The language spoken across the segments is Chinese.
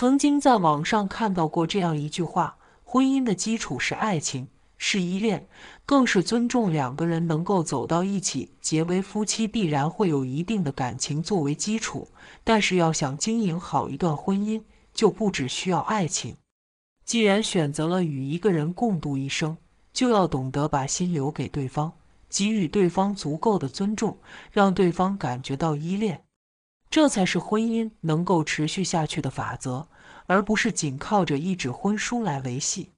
曾经在网上看到过这样一句话：婚姻的基础是爱情，是依恋，更是尊重。两个人能够走到一起，结为夫妻，必然会有一定的感情作为基础。但是，要想经营好一段婚姻，就不只需要爱情。既然选择了与一个人共度一生，就要懂得把心留给对方，给予对方足够的尊重，让对方感觉到依恋。这才是婚姻能够持续下去的法则，而不是仅靠着一纸婚书来维系。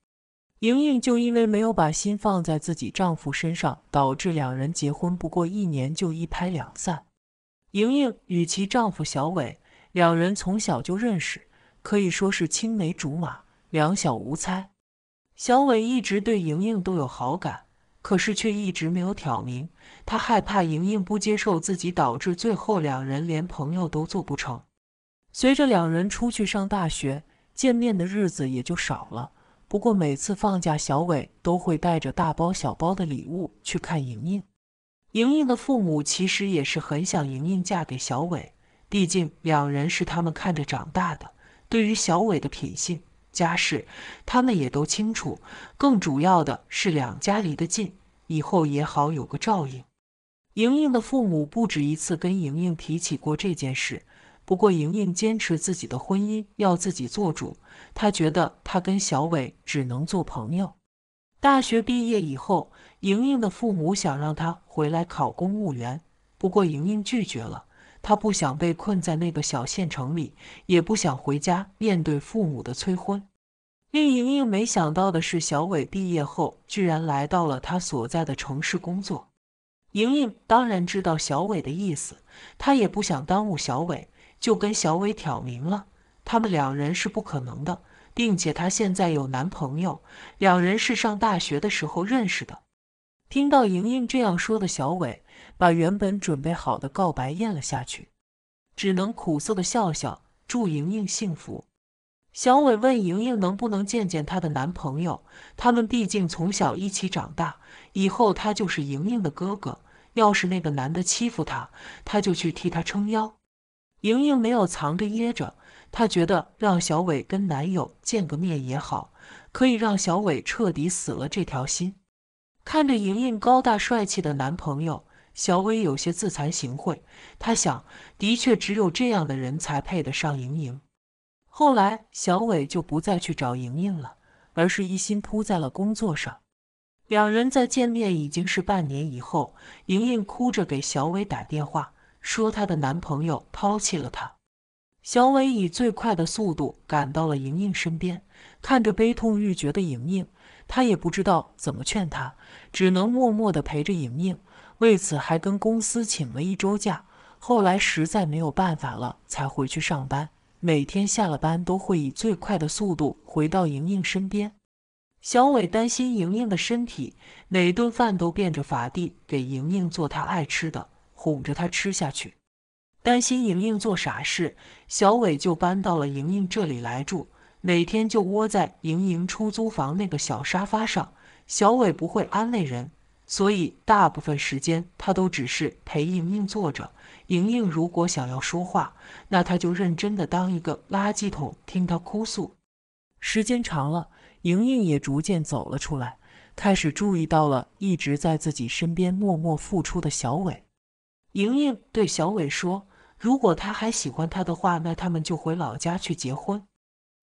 莹莹就因为没有把心放在自己丈夫身上，导致两人结婚不过一年就一拍两散。莹莹与其丈夫小伟两人从小就认识，可以说是青梅竹马，两小无猜。小伟一直对莹莹都有好感。可是却一直没有挑明，他害怕莹莹不接受自己，导致最后两人连朋友都做不成。随着两人出去上大学，见面的日子也就少了。不过每次放假，小伟都会带着大包小包的礼物去看莹莹。莹莹的父母其实也是很想莹莹嫁给小伟，毕竟两人是他们看着长大的。对于小伟的品性，家世，他们也都清楚。更主要的是两家离得近，以后也好有个照应。莹莹的父母不止一次跟莹莹提起过这件事，不过莹莹坚持自己的婚姻要自己做主，她觉得她跟小伟只能做朋友。大学毕业以后，莹莹的父母想让她回来考公务员，不过莹莹拒绝了。他不想被困在那个小县城里，也不想回家面对父母的催婚。令莹莹没想到的是，小伟毕业后居然来到了她所在的城市工作。莹莹当然知道小伟的意思，她也不想耽误小伟，就跟小伟挑明了，他们两人是不可能的，并且她现在有男朋友，两人是上大学的时候认识的。听到莹莹这样说的小伟。把原本准备好的告白咽了下去，只能苦涩的笑笑。祝莹莹幸福。小伟问莹莹能不能见见她的男朋友，他们毕竟从小一起长大，以后他就是莹莹的哥哥。要是那个男的欺负她，他就去替他撑腰。莹莹没有藏着掖着，她觉得让小伟跟男友见个面也好，可以让小伟彻底死了这条心。看着莹莹高大帅气的男朋友。小伟有些自惭形秽，他想，的确只有这样的人才配得上莹莹。后来，小伟就不再去找莹莹了，而是一心扑在了工作上。两人在见面已经是半年以后。莹莹哭着给小伟打电话，说她的男朋友抛弃了她。小伟以最快的速度赶到了莹莹身边，看着悲痛欲绝的莹莹，他也不知道怎么劝她，只能默默地陪着莹莹。为此还跟公司请了一周假，后来实在没有办法了，才回去上班。每天下了班都会以最快的速度回到莹莹身边。小伟担心莹莹的身体，每顿饭都变着法地给莹莹做她爱吃的，哄着她吃下去。担心莹莹做傻事，小伟就搬到了莹莹这里来住，每天就窝在莹莹出租房那个小沙发上。小伟不会安慰人。所以大部分时间，他都只是陪莹莹坐着。莹莹如果想要说话，那他就认真的当一个垃圾桶听她哭诉。时间长了，莹莹也逐渐走了出来，开始注意到了一直在自己身边默默付出的小伟。莹莹对小伟说：“如果他还喜欢他的话，那他们就回老家去结婚。”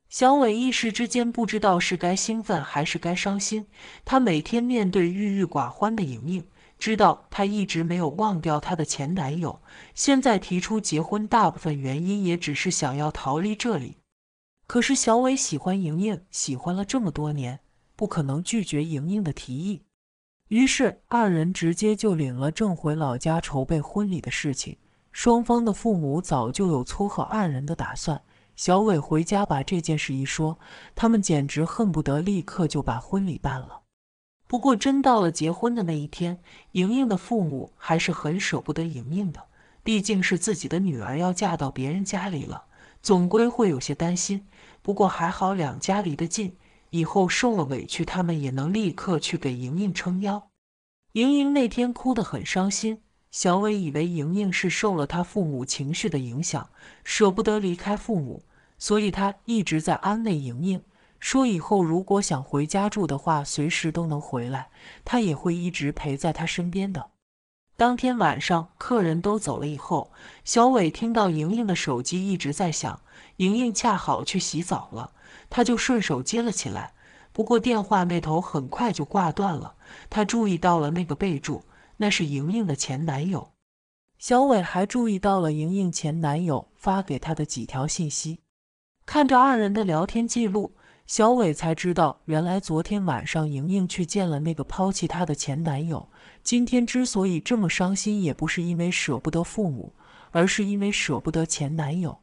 小伟一时之间不知道是该兴奋还是该伤心。他每天面对郁郁寡欢的莹莹，知道她一直没有忘掉她的前男友，现在提出结婚，大部分原因也只是想要逃离这里。可是小伟喜欢莹莹，喜欢了这么多年，不可能拒绝莹莹的提议。于是二人直接就领了证，回老家筹备婚礼的事情。双方的父母早就有撮合二人的打算。小伟回家把这件事一说，他们简直恨不得立刻就把婚礼办了。不过，真到了结婚的那一天，莹莹的父母还是很舍不得莹莹的，毕竟是自己的女儿要嫁到别人家里了，总归会有些担心。不过还好两家离得近，以后受了委屈他们也能立刻去给莹莹撑腰。莹莹那天哭得很伤心，小伟以为莹莹是受了她父母情绪的影响，舍不得离开父母。所以他一直在安慰莹莹，说以后如果想回家住的话，随时都能回来，他也会一直陪在她身边的。当天晚上，客人都走了以后，小伟听到莹莹的手机一直在响，莹莹恰好去洗澡了，他就顺手接了起来。不过电话那头很快就挂断了，他注意到了那个备注，那是莹莹的前男友。小伟还注意到了莹莹前男友发给他的几条信息。看着二人的聊天记录，小伟才知道，原来昨天晚上莹莹去见了那个抛弃她的前男友。今天之所以这么伤心，也不是因为舍不得父母，而是因为舍不得前男友。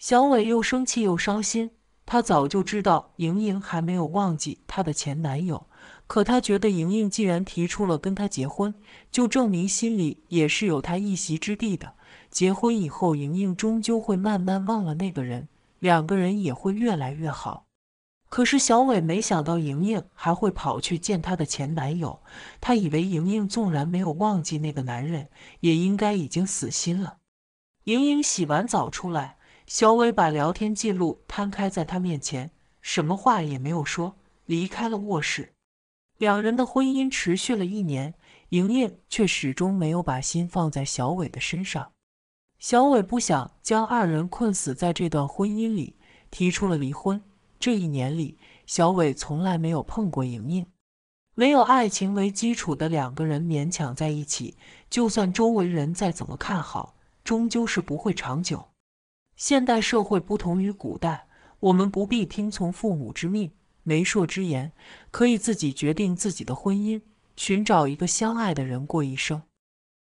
小伟又生气又伤心，他早就知道莹莹还没有忘记她的前男友，可他觉得莹莹既然提出了跟他结婚，就证明心里也是有他一席之地的。结婚以后，莹莹终究会慢慢忘了那个人。两个人也会越来越好。可是小伟没想到，莹莹还会跑去见她的前男友。他以为莹莹纵然没有忘记那个男人，也应该已经死心了。莹莹洗完澡出来，小伟把聊天记录摊开在她面前，什么话也没有说，离开了卧室。两人的婚姻持续了一年，莹莹却始终没有把心放在小伟的身上。小伟不想将二人困死在这段婚姻里，提出了离婚。这一年里，小伟从来没有碰过莹莹。没有爱情为基础的两个人勉强在一起，就算周围人再怎么看好，终究是不会长久。现代社会不同于古代，我们不必听从父母之命、媒妁之言，可以自己决定自己的婚姻，寻找一个相爱的人过一生。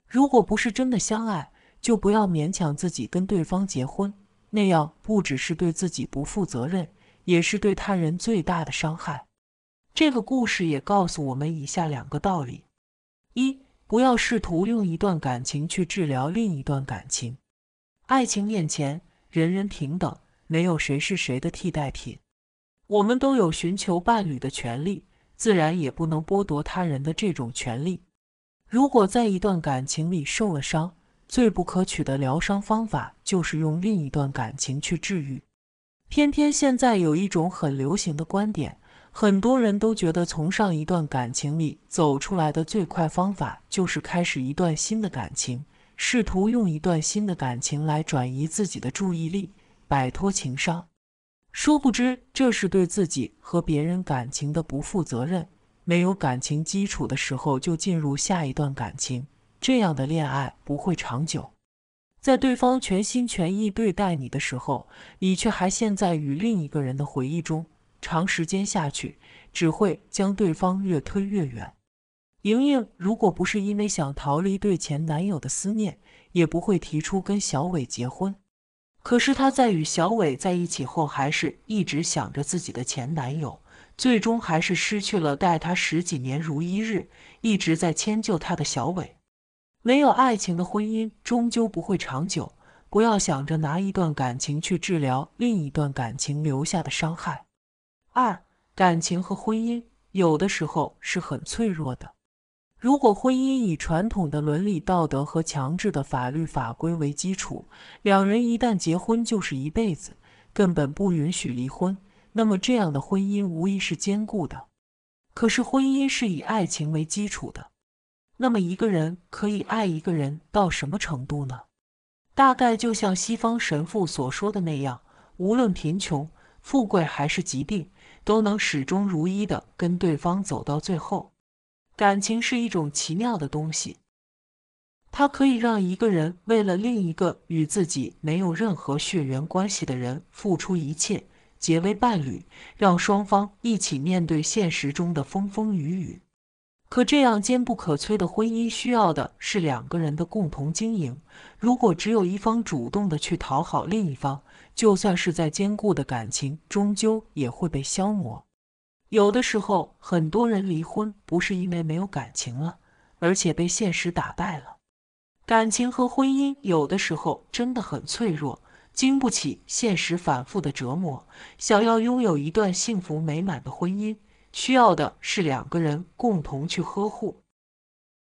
如果不是真的相爱，就不要勉强自己跟对方结婚，那样不只是对自己不负责任，也是对他人最大的伤害。这个故事也告诉我们以下两个道理：一、不要试图用一段感情去治疗另一段感情。爱情面前人人平等，没有谁是谁的替代品。我们都有寻求伴侣的权利，自然也不能剥夺他人的这种权利。如果在一段感情里受了伤，最不可取的疗伤方法就是用另一段感情去治愈，偏偏现在有一种很流行的观点，很多人都觉得从上一段感情里走出来的最快方法就是开始一段新的感情，试图用一段新的感情来转移自己的注意力，摆脱情伤。殊不知，这是对自己和别人感情的不负责任，没有感情基础的时候就进入下一段感情。这样的恋爱不会长久，在对方全心全意对待你的时候，你却还陷在与另一个人的回忆中，长时间下去只会将对方越推越远。莹莹如果不是因为想逃离对前男友的思念，也不会提出跟小伟结婚。可是她在与小伟在一起后，还是一直想着自己的前男友，最终还是失去了待她十几年如一日、一直在迁就她的小伟。没有爱情的婚姻终究不会长久。不要想着拿一段感情去治疗另一段感情留下的伤害。二、感情和婚姻有的时候是很脆弱的。如果婚姻以传统的伦理道德和强制的法律法规为基础，两人一旦结婚就是一辈子，根本不允许离婚，那么这样的婚姻无疑是坚固的。可是，婚姻是以爱情为基础的。那么，一个人可以爱一个人到什么程度呢？大概就像西方神父所说的那样，无论贫穷、富贵还是疾病，都能始终如一的跟对方走到最后。感情是一种奇妙的东西，它可以让一个人为了另一个与自己没有任何血缘关系的人付出一切，结为伴侣，让双方一起面对现实中的风风雨雨。可这样坚不可摧的婚姻，需要的是两个人的共同经营。如果只有一方主动的去讨好另一方，就算是在坚固的感情，终究也会被消磨。有的时候，很多人离婚不是因为没有感情了，而且被现实打败了。感情和婚姻有的时候真的很脆弱，经不起现实反复的折磨。想要拥有一段幸福美满的婚姻。需要的是两个人共同去呵护。